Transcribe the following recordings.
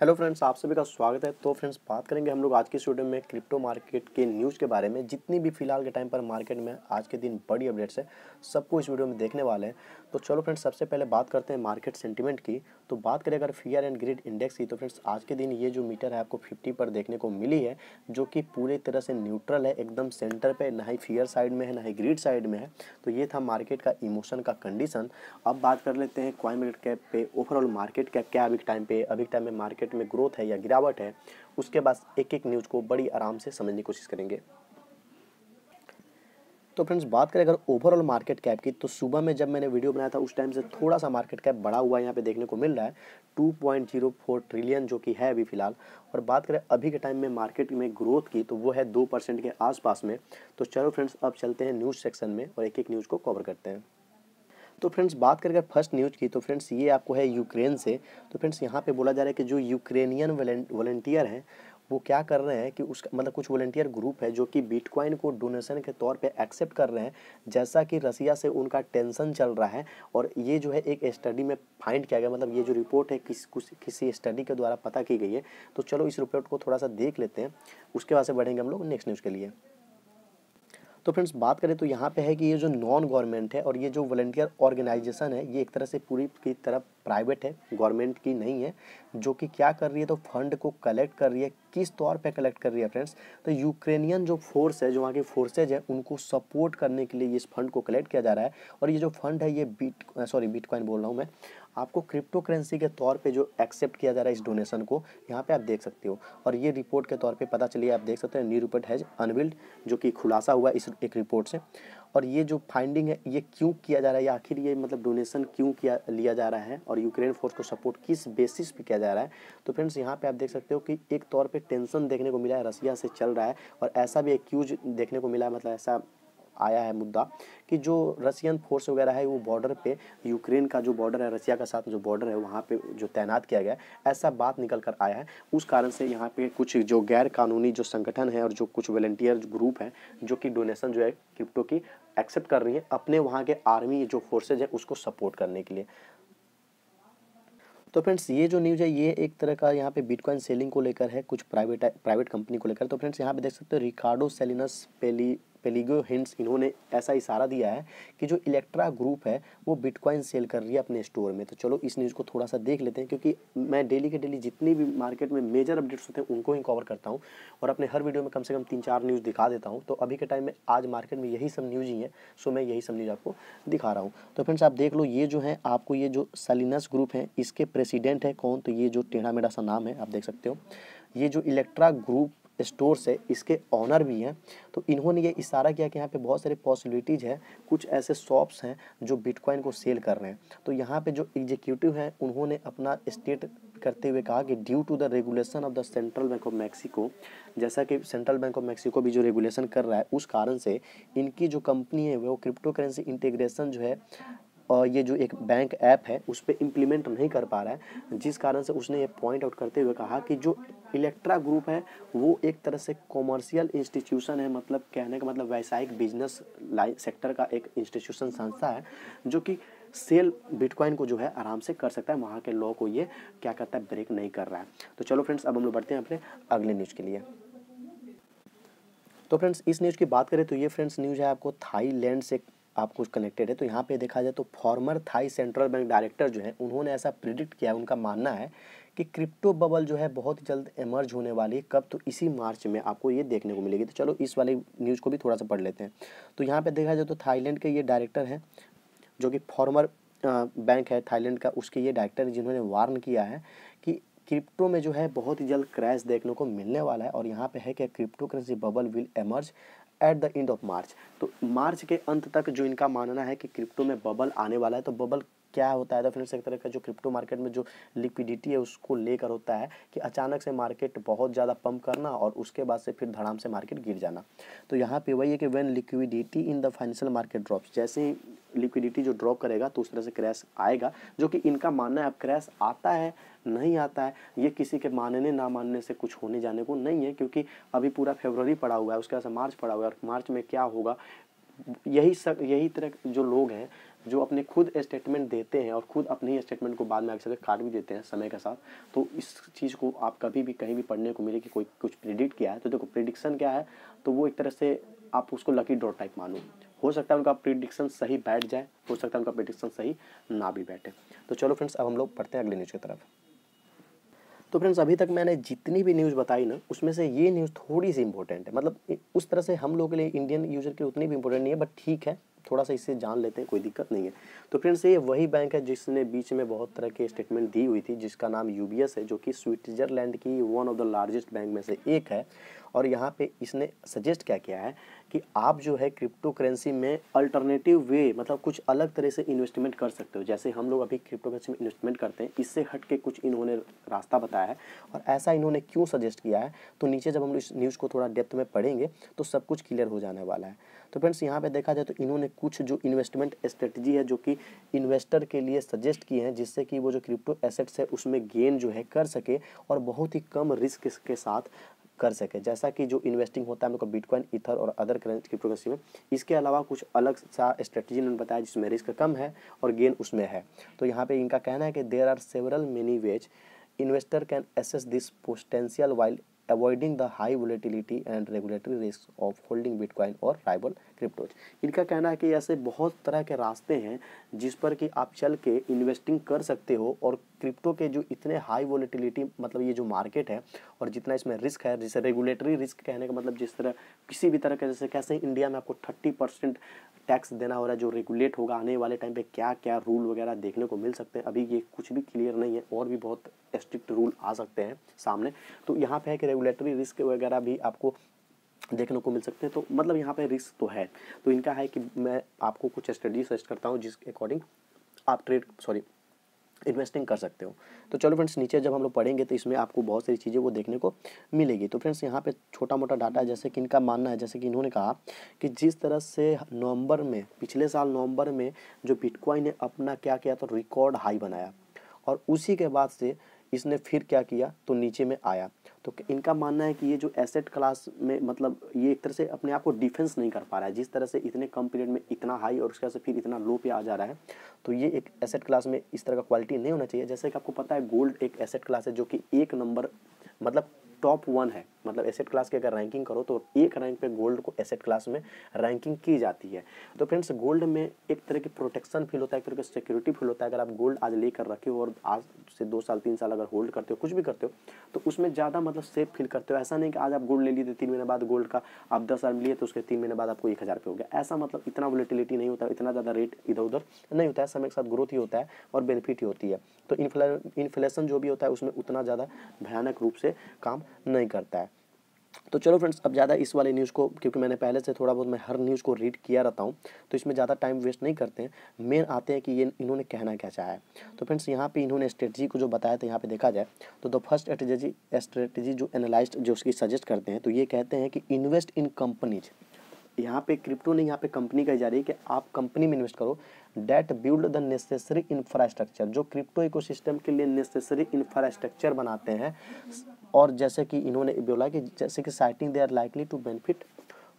hello friends आप सभी का स्वागत है तो फ्रेंड्स बात करेंगे हम लोग आज के स्टूडियो में क्रिप्टो मार्केट के न्यूज़ के बारे में जितनी भी फिलहाल के टाइम पर मार्केट में आज के दिन बड़ी अपडेट्स है सबको इस वीडियो में देखने वाले हैं तो चलो फ्रेंड्स सबसे पहले बात करते हैं मार्केट सेंटीमेंट की तो बात करें अगर फियर एंड ग्रिड इंडेक्स की तो फ्रेंड्स आज के दिन ये जो मीटर है आपको 50 पर देखने को मिली है जो कि पूरी तरह से न्यूट्रल है एकदम सेंटर पे ना ही फियर साइड में है ना ही ग्रिड साइड में है तो ये था मार्केट का इमोशन का कंडीशन अब बात कर लेते हैं क्वाइन मिनट कैप पे ओवरऑल मार्केट कैप क्या अभी टाइम पे अभी टाइम में मार्केट में ग्रोथ है या गिरावट है उसके बाद एक एक न्यूज़ को बड़ी आराम से समझने की कोशिश करेंगे तो फ्रेंड्स बात करें अगर ओवरऑल मार्केट कैप की तो सुबह में जब मैंने वीडियो बनाया था उस टाइम से थोड़ा सा मार्केट कैप बढ़ा हुआ यहाँ पे देखने को मिल रहा है 2.04 ट्रिलियन जो कि है अभी फिलहाल और बात करें अभी के टाइम में मार्केट में ग्रोथ की तो वो है दो परसेंट के आसपास में तो चलो फ्रेंड्स अब चलते हैं न्यूज़ सेक्शन में और एक एक न्यूज़ को कवर करते हैं तो फ्रेंड्स बात करके फर्स्ट न्यूज़ की तो फ्रेंड्स ये आपको है यूक्रेन से तो फ्रेंड्स यहाँ पे बोला जा रहा है कि जो यूक्रेनियन वॉलेंटियर हैं वो क्या कर रहे हैं कि उसका मतलब कुछ वॉलेंटियर ग्रुप है जो कि बिटकॉइन को डोनेशन के तौर पे एक्सेप्ट कर रहे हैं जैसा कि रसिया से उनका टेंशन चल रहा है और ये जो है एक स्टडी में फाइंड किया गया मतलब ये जो रिपोर्ट है किस कुछ किसी स्टडी के द्वारा पता की गई है तो चलो इस रिपोर्ट को थोड़ा सा देख लेते हैं उसके बाद से बढ़ेंगे हम लोग नेक्स्ट न्यूज़ के लिए तो फ्रेंड्स बात करें तो यहाँ पे है कि ये जो नॉन गवर्नमेंट है और ये जो वॉल्टियर ऑर्गेनाइजेशन है ये एक तरह से पूरी की तरफ प्राइवेट है गवर्नमेंट की नहीं है जो कि क्या कर रही है तो फंड को कलेक्ट कर रही है किस तौर पे कलेक्ट कर रही है फ्रेंड्स तो यूक्रेनियन जो फोर्स है जो वहाँ की फोर्सेज है उनको सपोर्ट करने के लिए इस फंड को कलेक्ट किया जा रहा है और ये जो फंड है ये बीट सॉरी बिटकॉइन बोल रहा हूँ मैं आपको क्रिप्टो करेंसी के तौर पे जो एक्सेप्ट किया जा रहा है इस डोनेशन को यहाँ पे आप देख सकते हो और ये रिपोर्ट के तौर पे पता चलिए आप देख सकते हैं न्यू रिपोर्ट हैज अनविल्ड जो कि खुलासा हुआ इस एक रिपोर्ट से और ये जो फाइंडिंग है ये क्यों किया जा रहा है या आखिर ये मतलब डोनेशन क्यों किया लिया जा रहा है और यूक्रेन फोर्स को सपोर्ट किस बेसिस पे किया जा रहा है तो फ्रेंड्स यहाँ पे आप देख सकते हो कि एक तौर पे टेंशन देखने को मिला है रसिया से चल रहा है और ऐसा भी एक्यूज देखने को मिला है मतलब ऐसा आया है मुद्दा कि जो रसियन फोर्स वगैरह है वो बॉर्डर पे यूक्रेन का जो बॉर्डर है रसिया का साथ जो बॉर्डर है वहाँ पे जो तैनात किया गया है ऐसा बात निकल कर आया है उस कारण से यहाँ पे कुछ जो गैर कानूनी जो संगठन है और जो कुछ वॉलेंटियर ग्रुप हैं जो कि डोनेशन जो है क्रिप्टो की एक्सेप्ट कर रही है अपने वहाँ के आर्मी जो फोर्सेज है उसको सपोर्ट करने के लिए तो फ्रेंड्स ये जो न्यूज है ये एक तरह का यहाँ पे बिटकॉइन सेलिंग को लेकर है कुछ प्राइवेट प्राइवेट कंपनी को लेकर तो फ्रेंड्स यहाँ पे देख सकते हो रिकार्डो सेलिनस पेली पेलिगो हिंट्स इन्होंने ऐसा इशारा दिया है कि जो इलेक्ट्रा ग्रुप है वो बिटकॉइन सेल कर रही है अपने स्टोर में तो चलो इस न्यूज़ को थोड़ा सा देख लेते हैं क्योंकि मैं डेली के डेली जितनी भी मार्केट में मेजर अपडेट्स होते हैं उनको ही कवर करता हूँ और अपने हर वीडियो में कम से कम तीन चार न्यूज़ दिखा देता हूँ तो अभी के टाइम में आज मार्केट में यही सब न्यूज़ ही है सो मैं यही सब न्यूज़ आपको दिखा रहा हूँ तो फ्रेंड्स आप देख लो ये जो है आपको ये जो सलिनस ग्रुप है इसके प्रेसिडेंट है कौन तो ये जो टेढ़ा मेढ़ा सा नाम है आप देख सकते हो ये जो इलेक्ट्रा ग्रुप स्टोर से इसके ऑनर भी हैं तो इन्होंने ये इशारा किया कि यहाँ पे बहुत सारे पॉसिबिलिटीज़ हैं कुछ ऐसे शॉप्स हैं जो बिटकॉइन को सेल कर रहे हैं तो यहाँ पे जो एग्जीक्यूटिव हैं उन्होंने अपना स्टेट करते हुए कहा कि due to the regulation of the central bank of Mexico जैसा कि सेंट्रल बैंक ऑफ मैक्सिको भी जो रेगुलेशन कर रहा है उस कारण से इनकी जो कंपनी है वो क्रिप्टो करेंसी इंटीग्रेशन जो है और ये जो एक बैंक ऐप है उस पर इम्प्लीमेंट नहीं कर पा रहा है जिस कारण से उसने ये पॉइंट आउट करते हुए कहा कि जो इलेक्ट्रा ग्रुप है वो एक तरह से कॉमर्शियल इंस्टीट्यूशन है मतलब कहने का मतलब व्यावसायिक बिजनेस लाइन सेक्टर का एक इंस्टीट्यूशन संस्था है जो कि सेल बिटकॉइन को जो है आराम से कर सकता है वहाँ के लॉ को ये क्या करता है ब्रेक नहीं कर रहा है तो चलो फ्रेंड्स अब हम लोग बढ़ते हैं अपने अगले न्यूज़ के लिए तो फ्रेंड्स इस न्यूज़ की बात करें तो ये फ्रेंड्स न्यूज़ है आपको थाईलैंड से आपको कनेक्टेड है तो यहाँ पे देखा जाए तो former Thai central bank director जो है उन्होंने ऐसा प्रिडिक्ट किया उनका मानना है कि क्रिप्टो बबल जो है बहुत जल्द एमर्ज होने वाली है कब तो इसी मार्च में आपको ये देखने को मिलेगी तो चलो इस वाले न्यूज़ को भी थोड़ा सा पढ़ लेते हैं तो यहाँ पे देखा जाए तो थाईलैंड के ये डायरेक्टर हैं जो कि फॉर्मर बैंक है थाईलैंड का उसके ये डायरेक्टर जिन्होंने वार्न किया है कि क्रिप्टो में जो है बहुत ही जल्द क्रैश देखने को मिलने वाला है और यहाँ पे है कि crypto currency bubble will emerge at the end of March तो मार्च के अंत तक जो इनका मानना है कि क्रिप्टो में बबल आने वाला है तो बबल क्या होता है तो फ्रेंड्स एक तरह का जो क्रिप्टो मार्केट में जो लिक्विडिटी है उसको लेकर होता है कि अचानक से मार्केट बहुत ज़्यादा पम्प करना और उसके बाद से फिर धड़ाम से मार्केट गिर जाना तो यहाँ पे वही है कि when liquidity in the financial market drops जैसे लिक्विडिटी जो ड्रॉप करेगा तो उस तरह से क्रैश आएगा जो कि इनका मानना है अब क्रैश आता है नहीं आता है ये किसी के मानने ना मानने से कुछ होने जाने को नहीं है क्योंकि अभी पूरा फेबररी पड़ा हुआ है उसके बाद से मार्च पड़ा हुआ है और मार्च में क्या होगा यही सब यही तरह जो लोग हैं जो अपने खुद स्टेटमेंट देते हैं और खुद अपने ही स्टेटमेंट को बाद में आगे काट भी देते हैं समय के साथ तो इस चीज़ को आप कभी भी कहीं भी पढ़ने को मिले कि कोई कुछ प्रिडिक्ट किया है तो देखो प्रिडिक्शन क्या है तो वो एक तरह से आप उसको लकी डॉट टाइप मानो हो सकता है उनका प्रिडिक्शन सही बैठ जाए हो सकता है उनका प्रिडिक्शन सही ना भी बैठे तो चलो फ्रेंड्स अब हम लोग पढ़ते हैं अगले न्यूज़ की तरफ तो फ्रेंड्स अभी तक मैंने जितनी भी न्यूज़ बताई ना उसमें से ये न्यूज़ थोड़ी सी इंपॉर्टेंट है मतलब उस तरह से हम लोग के लिए इंडियन यूज़र के उतनी भी इंपॉर्टेंट नहीं है बट ठीक है थोड़ा सा इससे जान लेते हैं कोई दिक्कत नहीं है तो फ्रेंड्स ये वही बैंक है जिसने बीच में बहुत तरह के स्टेटमेंट दी हुई थी जिसका नाम यू है जो कि स्विट्जरलैंड की one of the largest bank में से एक है और यहाँ पे इसने सजेस्ट क्या किया है कि आप जो है क्रिप्टो करेंसी में अल्टरनेटिव वे मतलब कुछ अलग तरह से इन्वेस्टमेंट कर सकते हो जैसे हम लोग अभी क्रिप्टो करेंसी में इन्वेस्टमेंट करते हैं इससे हट के कुछ इन्होंने रास्ता बताया है और ऐसा इन्होंने क्यों सजेस्ट किया है तो नीचे जब हम लोग इस न्यूज़ को थोड़ा डेप्थ में पढ़ेंगे तो सब कुछ क्लियर हो जाने वाला है तो फ्रेंड्स यहाँ पे देखा जाए तो इन्होंने कुछ जो इन्वेस्टमेंट स्ट्रेटजी है जो कि इन्वेस्टर के लिए सजेस्ट किए हैं जिससे कि वो जो क्रिप्टो एसेट्स है उसमें गेन जो है कर सके और बहुत ही कम रिस्क के साथ कर सके जैसा कि जो इन्वेस्टिंग होता है हम लोग बिटकॉइन इथर और अदर क्रिप्टो में इसके अलावा कुछ अलग सा स्ट्रेटजी उन्होंने बताया जिसमें रिस्क कम है और गेन उसमें है तो यहाँ पे इनका कहना है कि there are several many ways investor can access this potential while avoiding the high volatility and regulatory risk of holding bitcoin और राइबल क्रिप्टोज इनका कहना है कि ऐसे बहुत तरह के रास्ते हैं जिस पर कि आप चल के इन्वेस्टिंग कर सकते हो और क्रिप्टो के जो इतने हाई वोलेटिलिटी मतलब ये जो मार्केट है और जितना इसमें रिस्क है जैसे रेगुलेटरी रिस्क कहने का मतलब जिस तरह किसी भी तरह का जैसे कैसे इंडिया में आपको थर्टी परसेंट टैक्स देना हो रहा है जो रेगुलेट होगा आने वाले टाइम पे क्या क्या रूल वगैरह देखने को मिल सकते हैं अभी ये कुछ भी क्लियर नहीं है और भी बहुत स्ट्रिक्ट रूल आ सकते हैं सामने तो यहाँ पे है कि रेगुलेटरी रिस्क वगैरह भी आपको देखने को मिल सकते हैं तो मतलब यहाँ पे रिस्क तो है तो इनका है कि मैं आपको कुछ स्टडी सजेस्ट करता हूँ जिस अकॉर्डिंग आप ट्रेड सॉरी इन्वेस्टिंग कर सकते हो तो चलो फ्रेंड्स नीचे जब हम लोग पढ़ेंगे तो इसमें आपको बहुत सारी चीज़ें वो देखने को मिलेगी तो फ्रेंड्स यहाँ पे छोटा मोटा डाटा है जैसे कि इनका मानना है जैसे कि इन्होंने कहा कि जिस तरह से नवंबर में पिछले साल नवंबर में जो बिटकॉइन ने अपना क्या किया तो रिकॉर्ड हाई बनाया और उसी के बाद से इसने फिर क्या किया तो नीचे में आया तो इनका मानना है कि ये जो एसेट क्लास में मतलब ये एक तरह से अपने आप को डिफेंस नहीं कर पा रहा है जिस तरह से इतने कम पीरियड में इतना हाई और उसके बाद से फिर इतना लो पे आ जा रहा है तो ये एक एसेट क्लास में इस तरह का क्वालिटी नहीं होना चाहिए जैसे कि आपको पता है गोल्ड एक एसेट क्लास है जो कि एक नंबर मतलब टॉप वन है मतलब एसेट क्लास की अगर रैंकिंग करो तो एक रैंक पे गोल्ड को एसेट क्लास में रैंकिंग की जाती है तो फ्रेंड्स गोल्ड में एक तरह की प्रोटेक्शन फील होता है एक तरह की सिक्योरिटी फील होता है अगर आप गोल्ड आज लेकर रखे हो और आज से दो साल तीन साल अगर होल्ड करते हो कुछ भी करते हो तो उसमें ज़्यादा मतलब सेफ फील करते हो ऐसा नहीं कि आज आप गोल्ड ले लिए तीन महीने बाद गोल्ड का आप दस हज़ार लिए तो उसके तीन महीने बाद आपको एक हज़ार पे हो गया ऐसा मतलब इतना वोलेटिलिटी नहीं होता इतना ज़्यादा रेट इधर उधर नहीं होता है समय के साथ ग्रोथ ही होता है और बेनिफिट ही होती है तो इन्फ्लेशन जो भी होता है उसमें उतना ज़्यादा भयानक रूप से काम नहीं करता है तो चलो फ्रेंड्स अब ज़्यादा इस वाले न्यूज़ को क्योंकि मैंने पहले से थोड़ा बहुत मैं हर न्यूज़ को रीड किया रहता हूँ तो इसमें ज़्यादा टाइम वेस्ट नहीं करते हैं मेन आते हैं कि ये इन्होंने कहना क्या चाहा है तो फ्रेंड्स यहाँ पे इन्होंने स्ट्रेटजी को जो बताया था यहाँ पे देखा जाए तो द फर्स्ट स्ट्रेटजी स्ट्रेटजी जो एनालाइज जो उसकी सजेस्ट करते हैं तो ये कहते हैं कि इन्वेस्ट इन कंपनीज यहाँ पे क्रिप्टो ने यहाँ पे कंपनी कही जा रही है कि आप कंपनी में इन्वेस्ट करो that build the necessary infrastructure जो क्रिप्टो इकोसिस्टम के लिए नेसेसरी इंफ्रास्ट्रक्चर बनाते हैं और जैसे कि इन्होंने बोला कि जैसे कि citing they are likely to benefit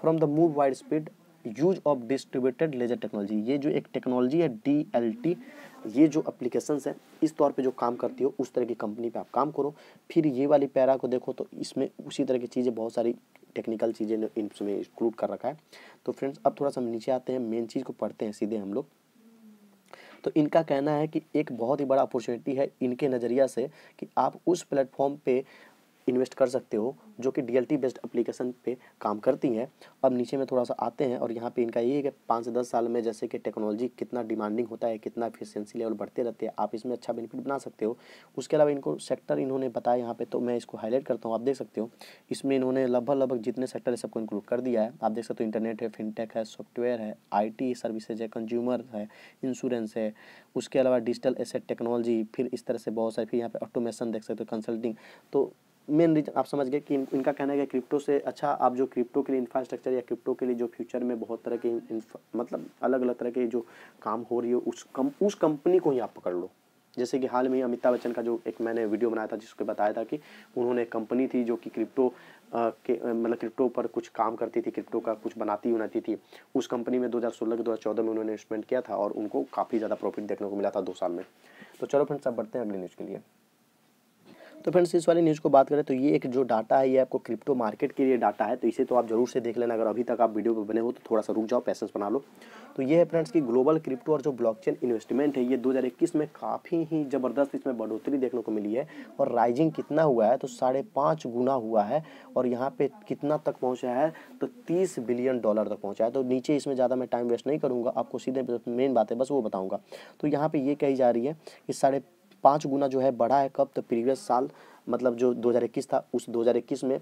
from the move widespread use of distributed ledger technology ये जो एक टेक्नोलॉजी है डी एल टी ये जो अप्लीकेशन है इस तौर पे जो काम करती हो उस तरह की कंपनी पे आप काम करो फिर ये वाली पैरा को देखो तो इसमें उसी तरह की चीज़ें बहुत सारी टेक्निकल चीज़ें इसमें इंक्लूड कर रखा है तो फ्रेंड्स अब थोड़ा सा हम नीचे आते हैं मेन चीज़ को पढ़ते हैं सीधे हम लोग तो इनका कहना है कि एक बहुत ही बड़ा अपॉर्चुनिटी है इनके नज़रिया से कि आप उस प्लेटफॉर्म पे इन्वेस्ट कर सकते हो जो कि डी बेस्ड एप्लीकेशन पे काम करती हैं अब नीचे में थोड़ा सा आते हैं और यहाँ पे इनका ये है कि पाँच से दस साल में जैसे कि टेक्नोलॉजी कितना डिमांडिंग होता है कितना एफिशिएंसी लेवल बढ़ते रहते हैं आप इसमें अच्छा बेनिफिट बना सकते हो उसके अलावा इनको सेक्टर इन्होंने बताया यहाँ पर तो मैं इसको हाईलाइट करता हूँ आप देख सकते हो इसमें इन्होंने लगभग लगभग जितने सेक्टर है सबको इंक्लूड कर दिया है आप देख सकते हो इंटरनेट है फिनटेक है सॉफ्टवेयर है आई सर्विसेज है कंज्यूमर है इंश्योरेंस है उसके अलावा डिजिटल एसेट टेक्नोलॉजी फिर इस तरह से बहुत सारे फिर यहाँ पर ऑटोमेशन देख सकते हो कंसल्टिंग तो मेन रीजन आप समझ गए कि इनका कहना है कि क्रिप्टो से अच्छा आप जो क्रिप्टो के लिए इंफ्रास्ट्रक्चर या क्रिप्टो के लिए जो फ्यूचर में बहुत तरह के मतलब अलग अलग तरह के जो काम हो रही है उस कम उस कंपनी को ही आप पकड़ लो जैसे कि हाल में ही अमिताभ बच्चन का जो एक मैंने वीडियो बनाया था जिसको बताया था कि उन्होंने एक कंपनी थी जो कि क्रिप्टो के मतलब क्रिप्टो पर कुछ काम करती थी क्रिप्टो का कुछ बनाती बनाती थी उस कंपनी में 2016 के 2014 में उन्होंने इन्वेस्टमेंट किया था और उनको काफ़ी ज़्यादा प्रॉफिट देखने को मिला था दो साल में तो चलो फ्रेंड्स अब बढ़ते हैं अगले न्यूज़ के लिए तो फ्रेंड्स इस वाली न्यूज़ को बात करें तो ये एक जो डाटा है ये आपको क्रिप्टो मार्केट के लिए डाटा है तो इसे तो आप जरूर से देख लेना अगर अभी तक आप वीडियो पर बने हो तो थोड़ा सा रुक जाओ पैसेंस बना लो तो ये है फ्रेंड्स की ग्लोबल क्रिप्टो और जो ब्लॉकचेन इन्वेस्टमेंट है ये 2021 में काफ़ी ही ज़बरदस्त इसमें बढ़ोतरी देखने को मिली है और राइजिंग कितना हुआ है तो साढ़े पाँच गुना हुआ है और यहाँ पर कितना तक पहुँचा है तो तीस बिलियन डॉलर तक पहुँचा है तो नीचे इसमें ज़्यादा मैं टाइम वेस्ट नहीं करूँगा आपको सीधे मेन बात है बस वो बताऊँगा तो यहाँ पर ये कही जा रही है कि साढ़े पाँच गुना जो है बढ़ा है कब तो प्रीवियस साल मतलब जो 2021 था उस 2021 में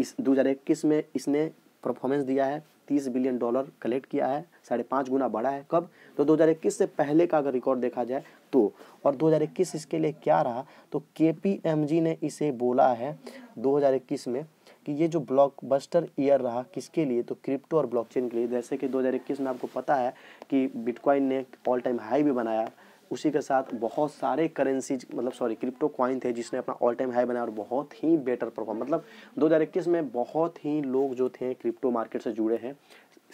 इस 2021 में इसने परफॉर्मेंस दिया है तीस बिलियन डॉलर कलेक्ट किया है साढ़े पाँच गुना बढ़ा है कब तो 2021 से पहले का अगर रिकॉर्ड देखा जाए तो और 2021 इसके लिए क्या रहा तो के ने इसे बोला है 2021 में कि ये जो ब्लॉकबस्टर ईयर रहा किसके लिए तो क्रिप्टो और ब्लॉकचेन के लिए जैसे कि 2021 में आपको पता है कि बिटकॉइन ने ऑल टाइम हाई भी बनाया उसी के साथ बहुत सारे करेंसी मतलब सॉरी क्रिप्टो कॉइन थे जिसने अपना ऑल टाइम हाई बनाया और बहुत ही बेटर परफॉर्म मतलब 2021 में बहुत ही लोग जो थे क्रिप्टो मार्केट से जुड़े हैं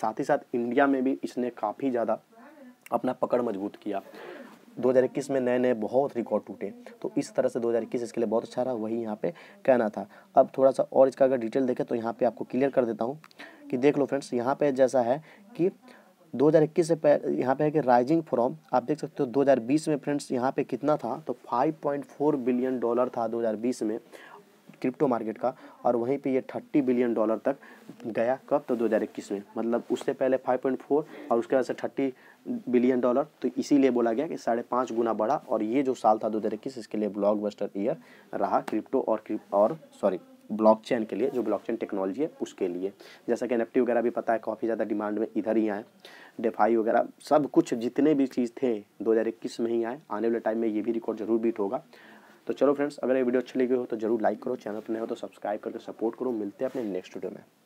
साथ ही साथ इंडिया में भी इसने काफ़ी ज़्यादा अपना पकड़ मजबूत किया 2021 में नए नए बहुत रिकॉर्ड टूटे तो इस तरह से 2021 इसके लिए बहुत अच्छा रहा वही यहाँ पे कहना था अब थोड़ा सा और इसका अगर डिटेल देखें तो यहाँ पे आपको क्लियर कर देता हूँ कि देख लो फ्रेंड्स यहाँ पे जैसा है कि 2021 से यहाँ पे है कि राइजिंग फ्रॉम आप देख सकते हो 2020 में फ्रेंड्स यहाँ पे कितना था तो 5.4 बिलियन डॉलर था 2020 में क्रिप्टो मार्केट का और वहीं पे ये 30 बिलियन डॉलर तक गया कब तो 2021 में मतलब उससे पहले 5.4 और उसके बाद से 30 बिलियन डॉलर तो इसीलिए बोला गया कि साढ़े पाँच गुना बढ़ा और ये जो साल था दो इसके लिए ब्लॉक ईयर रहा क्रिप्टो और क्रिप और सॉरी ब्लॉकचेन के लिए जो ब्लॉकचेन टेक्नोलॉजी है उसके लिए जैसा कि एन वगैरह भी पता है काफ़ी ज़्यादा डिमांड में इधर ही आए डेफाई वगैरह सब कुछ जितने भी चीज़ थे 2021 में ही आए आने वाले टाइम में ये भी रिकॉर्ड जरूर बीट होगा तो चलो फ्रेंड्स अगर ये वीडियो अच्छी लगी हो तो जरूर लाइक करो चैनल पर नहीं हो तो सब्सक्राइब करके सपोर्ट करो मिलते हैं अपने नेक्स्ट वीडियो में